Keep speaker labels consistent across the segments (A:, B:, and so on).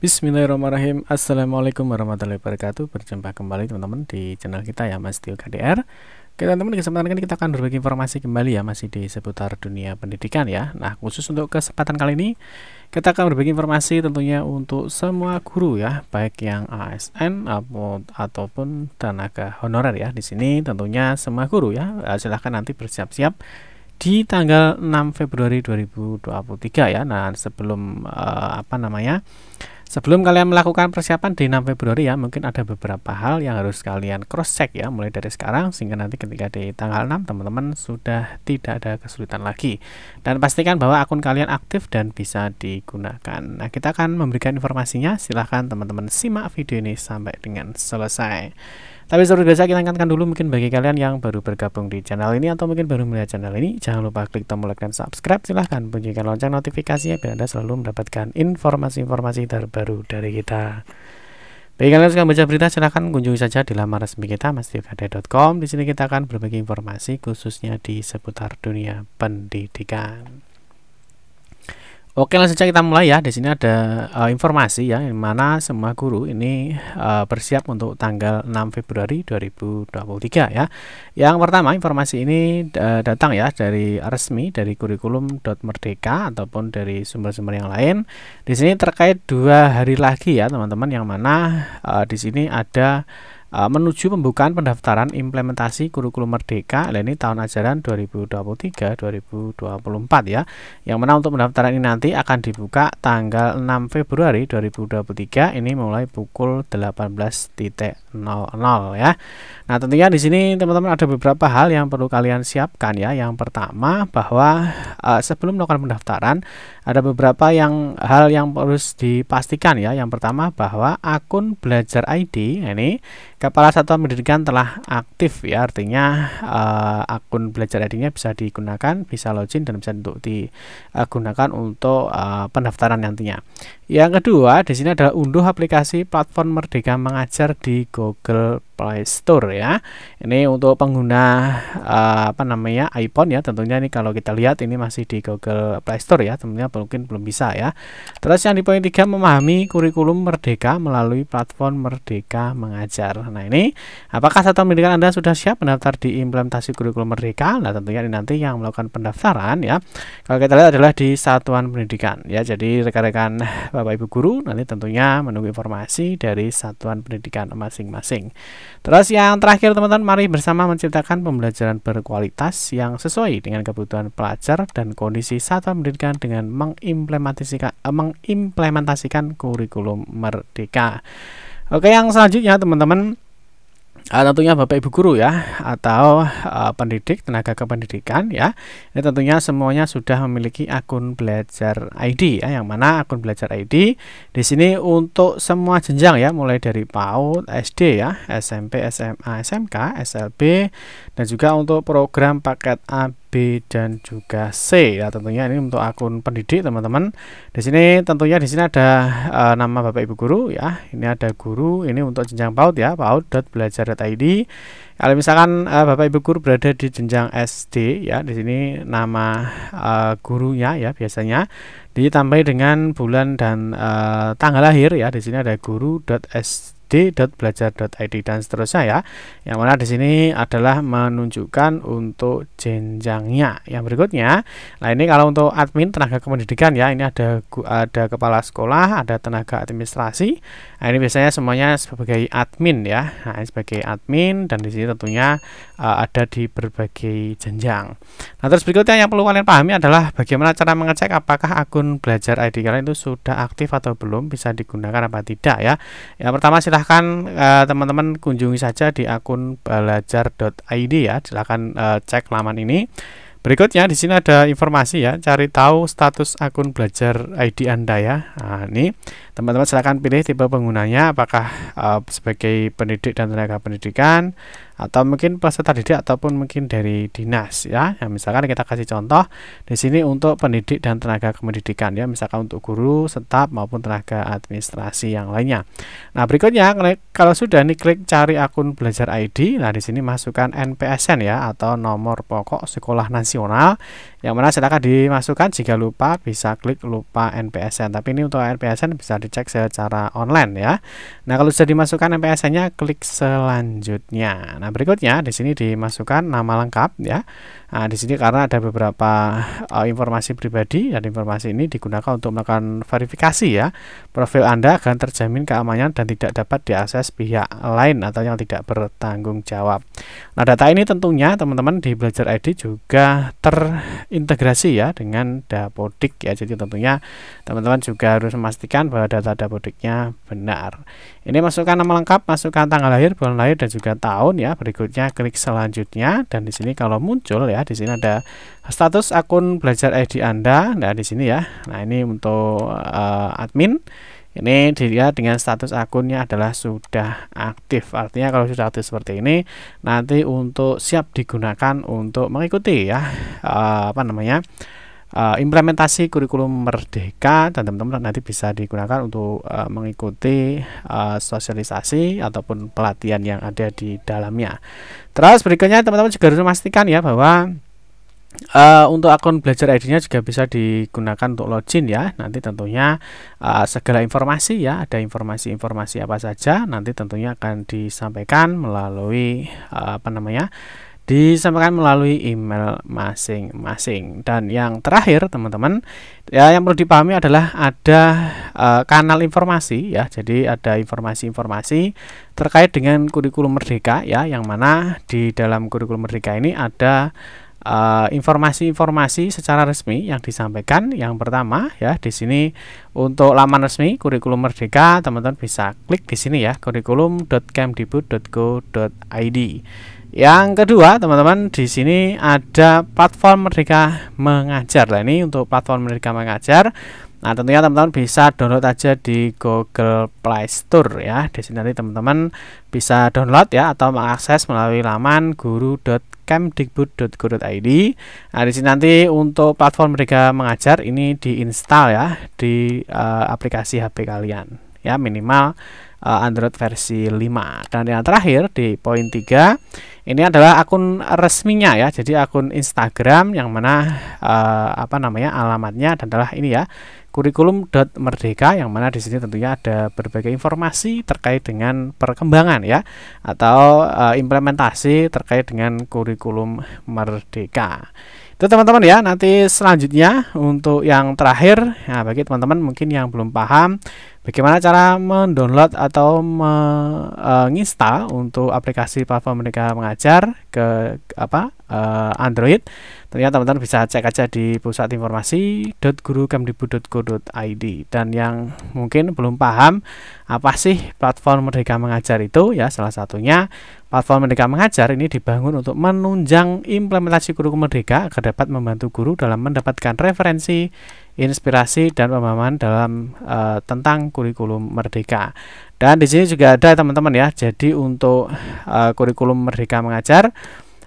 A: Bismillahirrahmanirrahim Assalamualaikum warahmatullahi wabarakatuh Berjumpa kembali teman-teman di channel kita ya Mas Tio KDR Oke teman-teman kesempatan kali ini kita akan berbagi informasi kembali ya Masih di seputar dunia pendidikan ya Nah khusus untuk kesempatan kali ini Kita akan berbagi informasi tentunya untuk semua guru ya Baik yang ASN ataupun tenaga honorer ya Di sini tentunya semua guru ya eh, Silahkan nanti bersiap-siap di tanggal 6 Februari 2023 ya. Nah, sebelum uh, apa namanya? Sebelum kalian melakukan persiapan di 6 Februari ya, mungkin ada beberapa hal yang harus kalian cross check ya mulai dari sekarang sehingga nanti ketika di tanggal 6 teman-teman sudah tidak ada kesulitan lagi. Dan pastikan bahwa akun kalian aktif dan bisa digunakan. Nah, kita akan memberikan informasinya. Silahkan teman-teman simak video ini sampai dengan selesai. Tapi seperti biasa kita ingatkan dulu mungkin bagi kalian yang baru bergabung di channel ini atau mungkin baru melihat channel ini, jangan lupa klik tombol like dan subscribe. Silahkan bunyikan lonceng notifikasinya biar Anda selalu mendapatkan informasi-informasi terbaru dari kita. Bagi kalian yang suka baca berita, silahkan kunjungi saja di laman resmi kita masdiokade.com. Di sini kita akan berbagi informasi khususnya di seputar dunia pendidikan. Oke langsung saja kita mulai ya. Di sini ada uh, informasi ya yang mana semua guru ini uh, bersiap untuk tanggal 6 Februari 2023 ya. Yang pertama informasi ini uh, datang ya dari resmi dari kurikulum Merdeka ataupun dari sumber-sumber yang lain. Di sini terkait dua hari lagi ya teman-teman yang mana uh, di sini ada Eh, menuju pembukaan pendaftaran implementasi kurikulum merdeka ini tahun ajaran 2023-2024 ya yang mana untuk pendaftaran ini nanti akan dibuka tanggal 6 Februari 2023 ini mulai pukul 18.00 ya nah tentunya di sini teman-teman ada beberapa hal yang perlu kalian siapkan ya yang pertama bahwa uh, sebelum melakukan pendaftaran ada beberapa yang hal yang harus dipastikan ya. Yang pertama bahwa akun Belajar ID nah ini Kepala Satuan Pendidikan telah aktif ya. Artinya uh, akun Belajar ID-nya bisa digunakan, bisa login dan bisa untuk digunakan untuk uh, pendaftaran nantinya. Yang kedua, di sini adalah unduh aplikasi platform Merdeka Mengajar di Google Play Store ya. Ini untuk pengguna uh, apa namanya iPhone ya. Tentunya ini kalau kita lihat ini masih di Google Play Store ya. Tentunya mungkin belum bisa ya. Terus yang di poin 3 memahami kurikulum Merdeka melalui platform Merdeka Mengajar. Nah, ini apakah satuan pendidikan Anda sudah siap mendaftar di implementasi kurikulum Merdeka? Nah, tentunya ini nanti yang melakukan pendaftaran ya. Kalau kita lihat adalah di satuan pendidikan ya. Jadi rekan-rekan Bapak Ibu guru nanti tentunya menunggu informasi dari satuan pendidikan masing-masing. Terus yang terakhir teman-teman, mari bersama menciptakan pembelajaran berkualitas yang sesuai dengan kebutuhan pelajar dan kondisi satuan pendidikan dengan mengimplementasikan, eh, mengimplementasikan kurikulum merdeka. Oke, yang selanjutnya teman-teman uh, tentunya Bapak Ibu guru ya atau uh, pendidik tenaga kependidikan ya. Ini tentunya semuanya sudah memiliki akun belajar ID ya yang mana akun belajar ID di sini untuk semua jenjang ya mulai dari PAUD, SD ya, SMP, SMA, SMK, SLB dan juga untuk program paket A B dan juga C. Ya, tentunya ini untuk akun pendidik teman-teman. Di sini tentunya di sini ada e, nama Bapak Ibu guru ya. Ini ada guru, ini untuk jenjang PAUD ya, paud.belajar.id. Kalau misalkan e, Bapak Ibu guru berada di jenjang SD ya, di sini nama e, gurunya ya biasanya ditambahi dengan bulan dan e, tanggal lahir ya. Di sini ada guru.sd id.belajar.id dan seterusnya ya. Yang mana di sini adalah menunjukkan untuk jenjangnya. Yang berikutnya, nah ini kalau untuk admin tenaga kependidikan ya, ini ada ada kepala sekolah, ada tenaga administrasi. Nah, ini biasanya semuanya sebagai admin ya. Nah, ini sebagai admin dan di sini tentunya uh, ada di berbagai jenjang. Nah, terus berikutnya yang perlu kalian pahami adalah bagaimana cara mengecek apakah akun belajar ID kalian itu sudah aktif atau belum bisa digunakan apa tidak ya. Yang pertama silahkan silahkan teman eh, teman-teman kunjungi saja di akun belajar.id ya silahkan uh, cek laman ini Berikutnya di sini ada informasi ya, cari tahu status akun belajar ID Anda ya. Nah, ini teman-teman silahkan pilih tipe penggunanya apakah uh, sebagai pendidik dan tenaga pendidikan atau mungkin peserta didik ataupun mungkin dari dinas ya. ya misalkan kita kasih contoh di sini untuk pendidik dan tenaga kependidikan ya misalkan untuk guru, staf maupun tenaga administrasi yang lainnya. Nah berikutnya kalau sudah nih klik cari akun belajar ID. Nah di sini masukkan NPSN ya atau nomor pokok sekolah nasional yang mana silakan dimasukkan jika lupa bisa klik lupa NPSN. Tapi ini untuk NPSN bisa dicek secara online ya. Nah kalau sudah dimasukkan NPSN-nya klik selanjutnya. Nah Nah, berikutnya di sini dimasukkan nama lengkap ya. Nah, di sini karena ada beberapa uh, informasi pribadi dan informasi ini digunakan untuk melakukan verifikasi ya profil Anda akan terjamin keamanan dan tidak dapat diakses pihak lain atau yang tidak bertanggung jawab. Nah, data ini tentunya teman-teman di Belajar ID juga terintegrasi ya dengan Dapodik ya. Jadi tentunya teman-teman juga harus memastikan bahwa data Dapodiknya benar. Ini masukkan nama lengkap, masukkan tanggal lahir, bulan lahir dan juga tahun ya. Berikutnya klik selanjutnya dan di sini kalau muncul ya Ya, di sini ada status akun belajar ID Anda nah di sini ya nah ini untuk uh, admin ini dilihat dengan status akunnya adalah sudah aktif artinya kalau sudah aktif seperti ini nanti untuk siap digunakan untuk mengikuti ya uh, apa namanya uh, implementasi kurikulum merdeka dan teman-teman nanti bisa digunakan untuk uh, mengikuti uh, sosialisasi ataupun pelatihan yang ada di dalamnya. Terus berikutnya teman-teman juga harus memastikan ya bahwa Uh, untuk akun belajar ID-nya juga bisa digunakan untuk login ya. Nanti tentunya uh, segala informasi ya, ada informasi-informasi apa saja nanti tentunya akan disampaikan melalui uh, apa namanya? disampaikan melalui email masing-masing. Dan yang terakhir, teman-teman, ya yang perlu dipahami adalah ada uh, kanal informasi ya. Jadi ada informasi-informasi terkait dengan kurikulum merdeka ya yang mana di dalam kurikulum merdeka ini ada eh, informasi-informasi uh, informasi secara resmi yang disampaikan. Yang pertama ya di sini untuk laman resmi kurikulum merdeka teman-teman bisa klik di sini ya kurikulum.kemdikbud.go.id. Yang kedua, teman-teman, di sini ada platform Merdeka Mengajar. Nah, ini untuk platform Merdeka Mengajar. Nah, tentunya teman-teman bisa download aja di Google Play Store ya. Di sini nanti teman-teman bisa download ya atau mengakses melalui laman guru.kemdikbud.go.id. Nah, di sini nanti untuk platform Merdeka Mengajar ini diinstal ya di uh, aplikasi HP kalian ya minimal uh, Android versi 5 dan yang terakhir di poin 3 ini adalah akun resminya ya jadi akun Instagram yang mana uh, apa namanya alamatnya adalah ini ya kurikulum.merdeka yang mana di sini tentunya ada berbagai informasi terkait dengan perkembangan ya atau uh, implementasi terkait dengan kurikulum merdeka itu teman-teman ya, nanti selanjutnya untuk yang terakhir, ya bagi teman-teman mungkin yang belum paham bagaimana cara mendownload atau menginstal eh, untuk aplikasi platform mereka mengajar ke apa? uh, Android ternyata teman-teman bisa cek aja di pusat informasi .gurukemdikbud.co.id dan yang mungkin belum paham apa sih platform Merdeka Mengajar itu ya salah satunya platform Merdeka Mengajar ini dibangun untuk menunjang implementasi kurikulum Merdeka agar dapat membantu guru dalam mendapatkan referensi inspirasi dan pemahaman dalam uh, tentang kurikulum Merdeka dan di sini juga ada teman-teman ya jadi untuk uh, kurikulum Merdeka Mengajar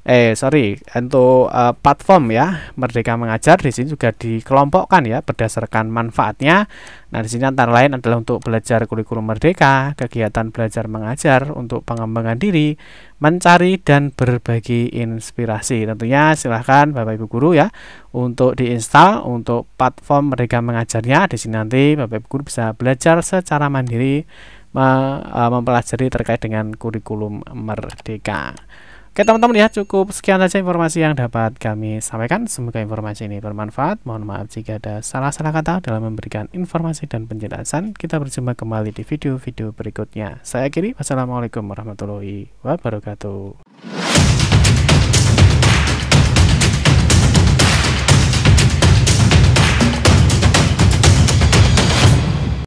A: eh sorry untuk uh, platform ya Merdeka Mengajar di sini juga dikelompokkan ya berdasarkan manfaatnya. Nah di sini antara lain adalah untuk belajar kurikulum Merdeka, kegiatan belajar mengajar untuk pengembangan diri, mencari dan berbagi inspirasi. Tentunya silahkan Bapak Ibu guru ya untuk diinstal untuk platform Merdeka Mengajarnya. Di sini nanti Bapak Ibu guru bisa belajar secara mandiri eh, mempelajari terkait dengan kurikulum Merdeka. Oke teman-teman ya cukup sekian saja informasi yang dapat kami sampaikan. Semoga informasi ini bermanfaat. Mohon maaf jika ada salah-salah kata dalam memberikan informasi dan penjelasan. Kita berjumpa kembali di video-video berikutnya. Saya akhiri. Wassalamualaikum warahmatullahi wabarakatuh.